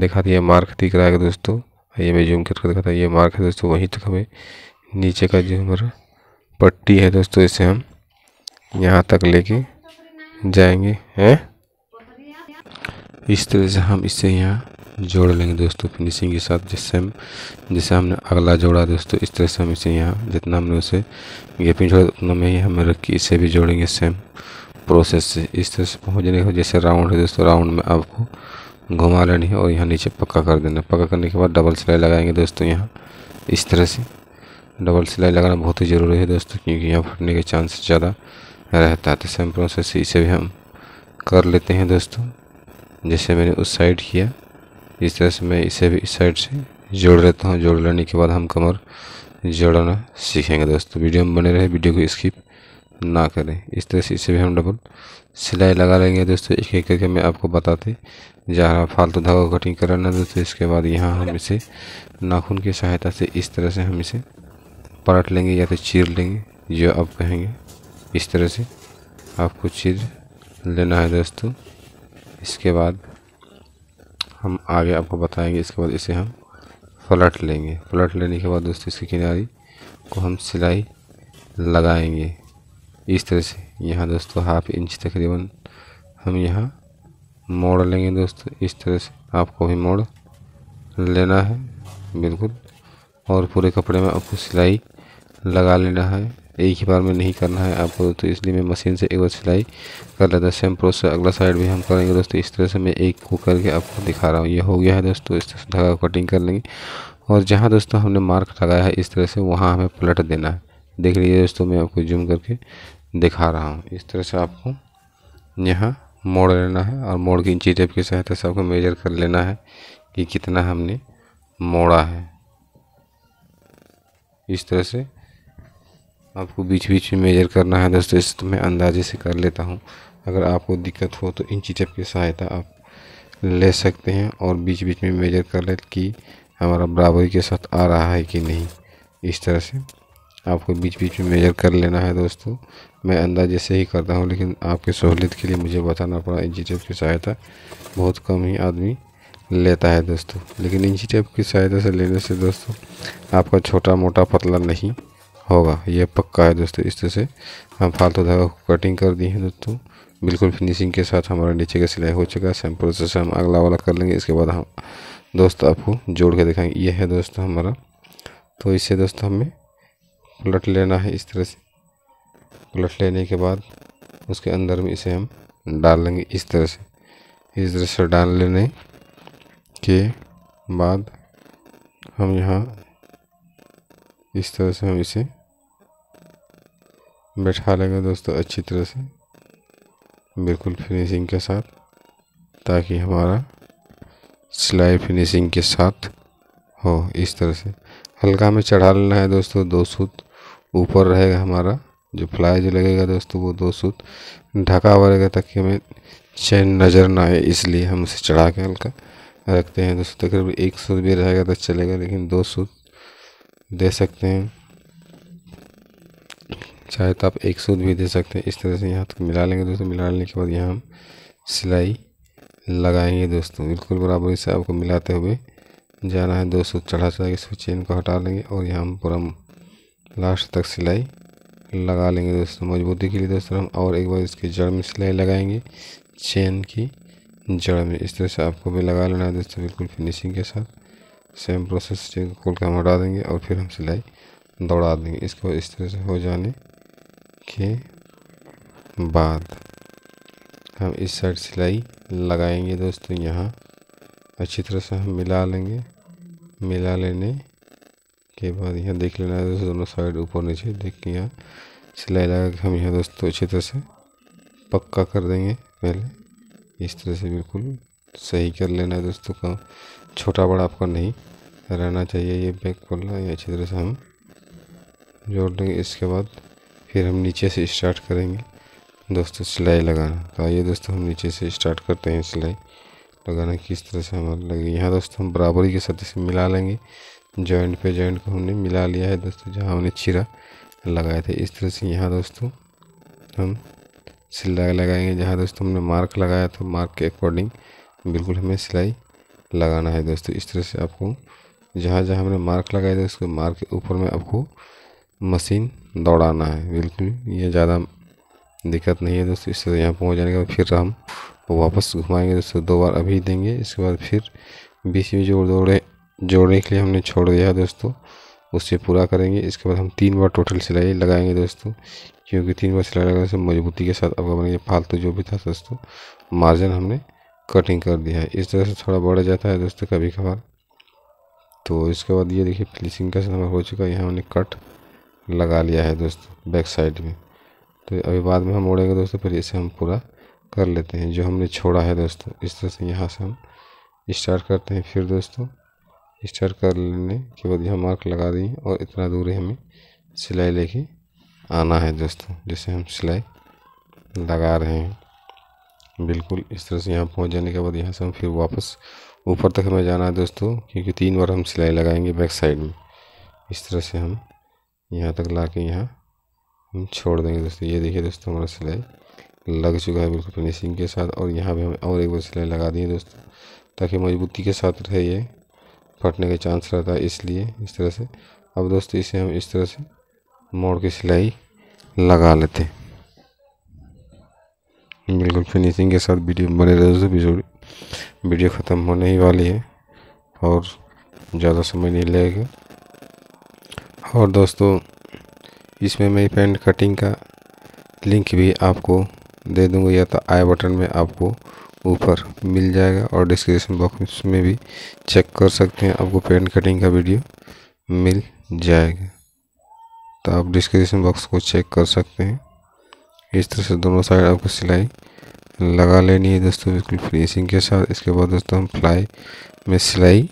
देखा ये मार्क दिख रहा है दोस्तों आइए मैं जूम करके दिखाता ये मार्क है दोस्तों वहीं तक हमें नीचे का जो हमारा पट्टी है दोस्तों इसे हम यहाँ तक लेके जाएंगे हैं इस तरह से हम इसे यहाँ जोड़ लेंगे दोस्तों फिनिशिंग के साथ जिससे हम जैसे हमने अगला जोड़ा दोस्तों इस तरह से हम इसे यहाँ जितना हमने उसे गेपिंग जोड़ा उतना में ही हम रख के इसे भी जोड़ेंगे सेम प्रोसेस से इस तरह से पहुँचने का जैसे राउंड है दोस्तों राउंड में आपको घुमा लेनी है और यहाँ नीचे पक्का कर देना पक्का करने के बाद डबल सिलाई लगाएंगे दोस्तों यहाँ इस तरह से डबल सिलाई लगाना बहुत ही ज़रूरी है दोस्तों क्योंकि यहाँ फटने के चांस ज़्यादा रहता है तो सेम प्रोसेस से इसे भी हम कर लेते हैं दोस्तों जैसे मैंने उस साइड किया इस तरह से मैं इसे भी इस साइड से जोड़ लेता हूँ जोड़ लेने के बाद हम कमर जोड़ना सीखेंगे दोस्तों वीडियो में बने रहे वीडियो को स्किप ना करें इस तरह से इसे भी हम डबल सिलाई लगा लेंगे दोस्तों एक एक करके मैं आपको बताते जहाँ फालतू धागा कटिंग कराना दोस्तों इसके बाद यहाँ हम इसे नाखून की सहायता से इस तरह से हम इसे पलट लेंगे या तो चीर लेंगे जो आप कहेंगे इस तरह से आपको चीर लेना है दोस्तों इसके बाद हम आगे आपको बताएंगे इसके बाद इसे हम पलट लेंगे पलट लेने के बाद दोस्तों इसके किनारी को हम सिलाई लगाएंगे इस तरह से यहाँ दोस्तों हाफ इंच तकरीबन हम यहाँ मोड़ लेंगे दोस्तों इस तरह से आपको भी मोड़ लेना है बिल्कुल और पूरे कपड़े में आपको सिलाई लगा लेना है एक ही बार में नहीं करना है आपको तो इसलिए मैं मशीन से एक बार सिलाई कर लेता हूँ सेम प्रोसेस अगला साइड भी हम करेंगे दोस्तों इस तरह से मैं एक को करके आपको दिखा रहा हूँ ये हो गया है दोस्तों इस तरह से धागा कटिंग कर लेंगे और जहाँ दोस्तों हमने मार्क लगाया है इस तरह से वहाँ हमें पलट देना है देख लीजिए दोस्तों मैं आपको जूम करके दिखा रहा हूँ इस तरह से आपको यहाँ मोड़ लेना है और मोड़ की इंची टेप की सहायता से आपको मेजर कर लेना है कि कितना हमने मोड़ा है इस तरह से आपको बीच बीच में मेजर करना है दोस्तों इस तो मैं अंदाजे से कर लेता हूँ अगर आपको दिक्कत हो तो इंची टेप की सहायता आप ले सकते हैं और बीच बीच में मेजर कर ले कि हमारा बराबरी के साथ आ रहा है कि नहीं इस तरह से आपको बीच बीच में मेजर कर लेना है दोस्तों मैं अंदाजे से ही करता हूँ लेकिन आपकी सहूलियत के लिए मुझे बताना पड़ा इंची टेप की सहायता बहुत कम ही आदमी लेता है दोस्तों लेकिन इंची टेप की सहायता से लेने से दोस्तों आपका छोटा मोटा पतला नहीं होगा यह पक्का है दोस्तों इस तरह से हम फालतू धागा को कटिंग कर दी है दोस्तों बिल्कुल फिनिशिंग के साथ हमारा नीचे का सिलाई हो चुका है सेम प्रोसेस हम अगला वाला कर लेंगे इसके बाद हम दोस्त आपको जोड़ के दिखाएंगे ये है दोस्तों हमारा तो इससे दोस्तों हमें पलट लेना है इस तरह से पलट लेने के बाद उसके अंदर में इसे हम डाल लेंगे इस तरह से इस तरह से डाल लेने के बाद हम यहाँ इस तरह से हम इसे बैठा लेंगे दोस्तों अच्छी तरह से बिल्कुल फिनिशिंग के साथ ताकि हमारा सिलाई फिनिशिंग के साथ हो इस तरह से हल्का में चढ़ा लेना है दोस्तों दो सूत ऊपर रहेगा हमारा जो फ्लाई जो लगेगा दोस्तों वो दो सूत ढका हुआ रहेगा ताकि हमें चैन नज़र ना आए इसलिए हम उसे चढ़ा के हल्का रखते हैं दोस्तों तकरीबन एक सूत भी रहेगा तो चलेगा लेकिन दो सूत दे सकते हैं चाहे तो आप एक सूत भी दे सकते हैं इस तरह से यहाँ तक मिला लेंगे दोस्तों मिला लेने के बाद यहाँ हम सिलाई लगाएंगे दोस्तों बिल्कुल बराबरी से आपको मिलाते हुए जाना है दो सूत चढ़ा चढ़ा के इसको चेन को हटा लेंगे और यहाँ हम पूरा लास्ट तक सिलाई लगा लेंगे दोस्तों मजबूती के लिए दोस्तों हम और एक बार इसकी जड़ में सिलाई लगाएंगे चेन की जड़ में इस तरह से आपको भी लगा लेना है दोस्तों बिल्कुल फिनिशिंग के साथ सेम प्रोसेस चेन खोल कर हम हटा देंगे और फिर हम सिलाई दौड़ा देंगे इसको इस तरह से हो जाने के बाद हम इस साइड सिलाई लगाएंगे दोस्तों यहाँ अच्छी तरह से हम मिला लेंगे मिला लेने उसके बाद यहाँ देख लेना है दोनों साइड ऊपर नीचे देख के यहाँ सिलाई लगा के हम यहाँ दोस्तों अच्छी तरह से पक्का कर देंगे पहले इस तरह से बिल्कुल सही कर लेना है दोस्तों का छोटा बड़ा आपका नहीं रहना चाहिए ये बैक पल्ला ये अच्छी तरह से हम जोड़ लेंगे इसके बाद फिर हम नीचे से स्टार्ट करेंगे दोस्तों सिलाई लगाना तो आइए दोस्तों हम नीचे से स्टार्ट करते हैं सिलाई लगाना किस तरह से हमारा लगे यहाँ दोस्तों हम बराबरी के साथ इसे मिला लेंगे जॉइंट पे जॉइंट को हमने मिला लिया है दोस्तों जहाँ हमने चीरा लगाया था इस तरह से यहाँ दोस्तों हम सिलाई लगाएंगे जहाँ दोस्तों हमने मार्क लगाया तो मार्क के अकॉर्डिंग बिल्कुल हमें सिलाई लगाना है दोस्तों इस तरह से आपको जहाँ जहाँ हमने मार्क लगाया था उसके मार्क के ऊपर में आपको मशीन दौड़ाना है बिल्कुल ये ज़्यादा दिक्कत नहीं है दोस्तों इस तरह यहाँ पहुँच जाने के बाद फिर हम वापस घुमाएंगे दोस्तों दो बार अभी देंगे इसके बाद फिर बीच में जोड़ दौड़े जोड़ने के लिए हमने छोड़ दिया है दोस्तों उससे पूरा करेंगे इसके बाद हम तीन बार टोटल सिलाई लगाएंगे दोस्तों क्योंकि तीन बार सिलाई लगाने से मजबूती के साथ आपका बनेंगे फालतू जो भी था दोस्तों मार्जिन हमने कटिंग कर दिया है इस तरह से थोड़ा बढ़ जाता है दोस्तों कभी कभार तो इसके बाद ये देखिए फिनिशिंग का समय हो चुका है यहाँ हमने कट लगा लिया है दोस्तों बैक साइड में तो अभी बाद में हम मोड़ेंगे दोस्तों फिर इसे हम पूरा कर लेते हैं जो हमने छोड़ा है दोस्तों इस तरह से यहाँ से हम स्टार्ट करते हैं फिर दोस्तों स्टार्ट कर लेने के बाद यहाँ मार्क लगा दिए और इतना दूर हमें सिलाई लेके आना है दोस्तों जैसे हम सिलाई लगा रहे हैं बिल्कुल इस तरह से यहाँ पहुँच जाने के बाद यहाँ से हम फिर वापस ऊपर तक हमें जाना है दोस्तों क्योंकि तीन बार हम सिलाई लगाएंगे बैक साइड में इस तरह से हम यहाँ तक ला के यहाँ हम छोड़ देंगे दोस्तों ये देखिए दोस्तों हमारा सिलाई लग चुका है बिल्कुल फिनिशिंग के साथ और यहाँ पर हम और एक बार सिलाई लगा दिए दोस्तों ताकि मजबूती के साथ रहे ये फटने के चांस रहता है इसलिए इस तरह से अब दोस्तों इसे हम इस तरह से मोड़ के सिलाई लगा लेते हैं बिल्कुल फिनिशिंग के साथ वीडियो बने रहे दोस्तों वीडियो ख़त्म होने ही वाली है और ज़्यादा समय नहीं लगेगा और दोस्तों इसमें मैं पेंट कटिंग का लिंक भी आपको दे दूँगा या तो आई बटन में आपको ऊपर मिल जाएगा और डिस्क्रिप्शन बॉक्स में भी चेक कर सकते हैं आपको पेंट कटिंग का वीडियो मिल जाएगा तो आप डिस्क्रिप्शन बॉक्स को चेक कर सकते हैं इस तरह से दोनों साइड आपको सिलाई लगा लेनी है दोस्तों बिल्कुल फिनिशिंग के साथ इसके बाद दोस्तों हम फ्लाई में सिलाई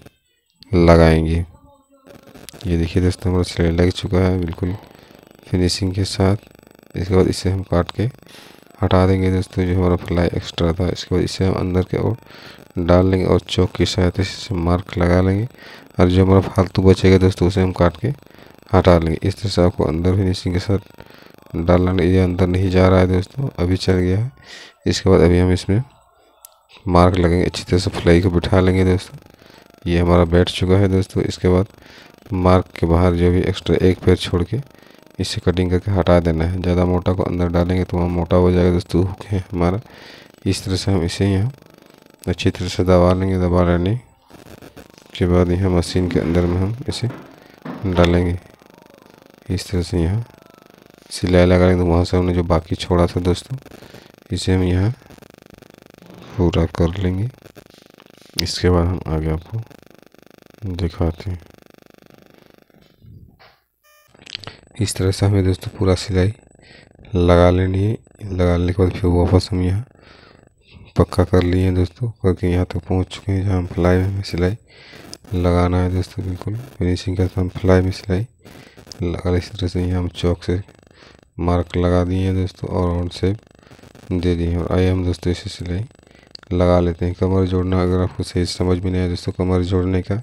लगाएंगे ये देखिए दोस्तों हमारा सिलाई लग चुका है बिल्कुल फिनिशिंग के साथ इसके बाद इसे हम काट के हटा देंगे दोस्तों जो हमारा फ्लाई एक्स्ट्रा था इसके बाद इसे हम अंदर के ओर डाल लेंगे और चौक की सहायता से मार्क लगा लेंगे और जो हमारा फालतू बचेगा दोस्तों उसे हम काट के हटा लेंगे इस तरह से आपको अंदर फिनिशिंग के साथ डालना ये अंदर नहीं जा रहा है दोस्तों अभी चल गया है इसके बाद अभी हम इसमें मार्क लगेंगे अच्छी तरह से फ्लाई को बिठा लेंगे दोस्तों ये हमारा बैठ चुका है दोस्तों इसके बाद मार्क के बाहर जो भी एक्स्ट्रा एक पैर छोड़ के इसे कटिंग करके हटा देना है ज़्यादा मोटा को अंदर डालेंगे तो वहाँ मोटा हो जाएगा दोस्तों हुक है हमारा इस तरह से हम इसे यहाँ अच्छी तरह से दबा लेंगे दबा लेने के बाद यहाँ मशीन के अंदर में हम इसे डालेंगे इस तरह से यहाँ सिलाई लगा लेंगे तो वहाँ से हमने जो बाकी छोड़ा था दोस्तों इसे हम यहाँ पूरा कर लेंगे इसके बाद हम आगे आपको दिखाते हैं इस तरह से हमें दोस्तों पूरा सिलाई लगा लेनी है लगाने के बाद फिर वापस हम यहाँ पक्का कर लिए हैं दोस्तों करके यहाँ तक पहुँच चुके हैं जहाँ फ्लाई में हमें सिलाई लगाना है दोस्तों बिल्कुल फिनिशिंग के साथ फ्लाई में सिलाई लगा इस तरह से यहाँ हम चौक से मार्क लगा दिए हैं दोस्तों और राउंड से दे दिए और आइए हम दोस्तों इसे सिलाई लगा लेते हैं कमर जोड़ना अगर आपको सही समझ में नहीं आया दोस्तों कमर जोड़ने का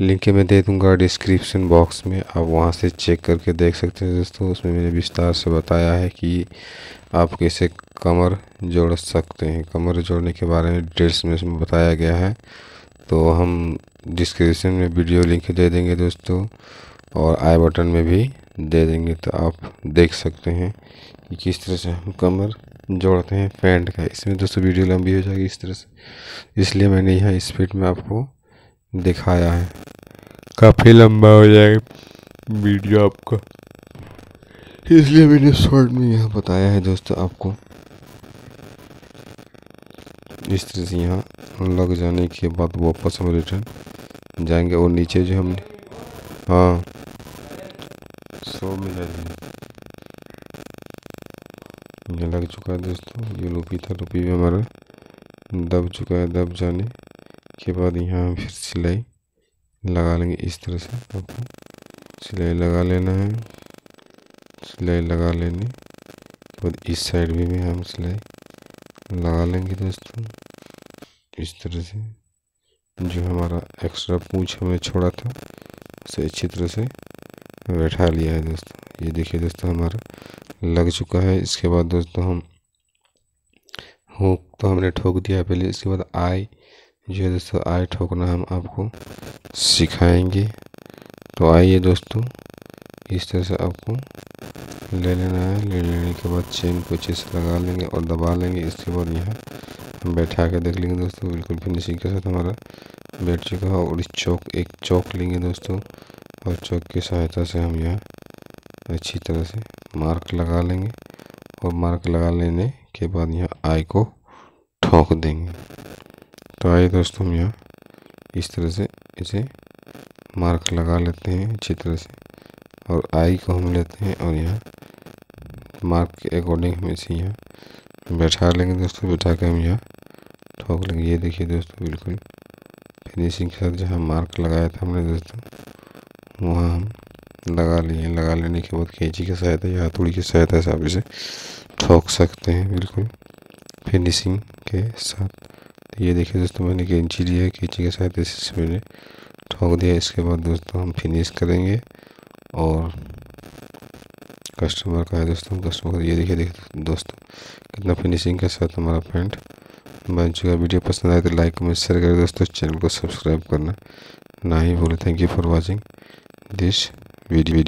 लिंक मैं दे दूंगा डिस्क्रिप्शन बॉक्स में आप वहाँ से चेक करके देख सकते हैं दोस्तों उसमें मैंने विस्तार से बताया है कि आप कैसे कमर जोड़ सकते हैं कमर जोड़ने के बारे में डिटेल्स में इसमें बताया गया है तो हम डिस्क्रिप्शन में वीडियो लिंक दे देंगे दोस्तों और आई बटन में भी दे देंगे तो आप देख सकते हैं कि किस तरह से हम कमर जोड़ते हैं पैंट का इसमें दोस्तों वीडियो लंबी हो जाएगी इस तरह से इसलिए मैंने यह स्पीड में आपको दिखाया है काफ़ी लंबा हो जाएगा वीडियो आपका इसलिए मैंने शॉर्ट में यहाँ बताया है दोस्तों आपको इस तरह से यहाँ लग जाने के बाद वापस हम रिटर्न जाएंगे और नीचे जो हम हाँ सौ मिला ये लग चुका है दोस्तों ये रूपी था रूपी भी हमारा दब चुका है दब जाने के बाद यहाँ फिर सिलाई लगा लेंगे इस तरह से आपको सिलाई लगा लेना है सिलाई लगा लेने के बाद इस साइड भी, हम सिलाई लगा लेंगे दोस्तों इस तरह से जो हमारा एक्स्ट्रा पूछ हमने छोड़ा था उसे अच्छी तरह से बैठा लिया है दोस्तों ये देखिए दोस्तों हमारा लग चुका है इसके बाद दोस्तों हम हुक तो हमने ठोक दिया पहले इसके बाद आई ये दोस्तों आय ठोकना हम आपको सिखाएंगे तो आइए दोस्तों इस तरह से आपको ले लेना है ले लेने के बाद चेन को अच्छे से लगा लेंगे और दबा लेंगे इसके बाद यहाँ हम बैठा के देख लेंगे दोस्तों बिल्कुल फिनिशिंग के साथ हमारा बैठ चुका है और इस चौक एक चौक लेंगे दोस्तों और चौक की सहायता से हम यहाँ अच्छी तरह से मार्क लगा लेंगे और मार्क लगा लेने के बाद यहाँ आई को ठोक देंगे तो आइए दोस्तों हम यहाँ इस तरह से इसे मार्क लगा लेते हैं अच्छी तरह से और आई को हम लेते हैं और यहाँ मार्क के अकॉर्डिंग हम इसे यहाँ बैठा लेंगे दोस्तों बैठा के हम यहाँ ठोक लेंगे ये देखिए दोस्तों बिल्कुल फिनिशिंग के साथ जहाँ मार्क लगाया था हमने दोस्तों वहाँ हम लगा लिए लगा लेने के बाद कैंची की सहायता या हथौड़ी की सहायता से आप इसे ठोक सकते हैं बिल्कुल फिनिशिंग के साथ ये देखिए दोस्तों मैंने कैंची लिया कैंची के साथ इसे मैंने ठोक दिया इसके बाद दोस्तों हम फिनिश करेंगे और कस्टमर का है दोस्तों कस्टमर का ये देखिए देखिए दोस्तों कितना फिनिशिंग के साथ हमारा पैंट बन चुका वीडियो पसंद आए तो लाइक कमेंट शेयर करें दोस्तों चैनल को सब्सक्राइब करना ना ही भूलें thank you for watching this video